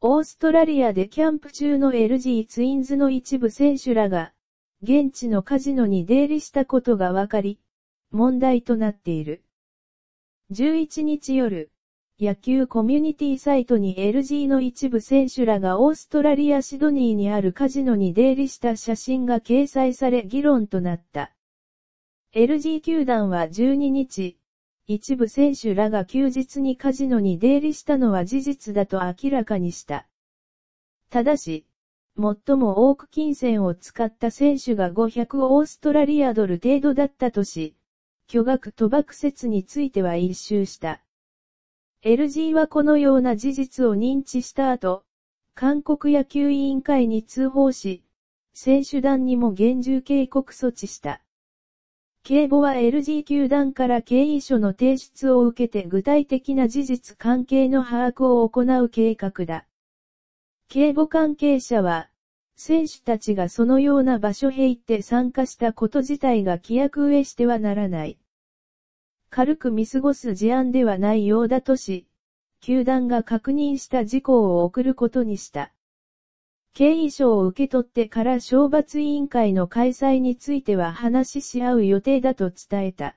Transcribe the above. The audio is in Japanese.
オーストラリアでキャンプ中の LG ツインズの一部選手らが、現地のカジノに出入りしたことが分かり、問題となっている。11日夜、野球コミュニティサイトに LG の一部選手らがオーストラリアシドニーにあるカジノに出入りした写真が掲載され議論となった。LG 球団は12日、一部選手らが休日にカジノに出入りしたのは事実だと明らかにした。ただし、最も多く金銭を使った選手が500オーストラリアドル程度だったとし、巨額賭博説については一周した。LG はこのような事実を認知した後、韓国野球委員会に通報し、選手団にも厳重警告措置した。警護は LG 球団から経緯書の提出を受けて具体的な事実関係の把握を行う計画だ。警護関係者は、選手たちがそのような場所へ行って参加したこと自体が規約上してはならない。軽く見過ごす事案ではないようだとし、球団が確認した事項を送ることにした。敬意賞を受け取ってから懲罰委員会の開催については話し合う予定だと伝えた。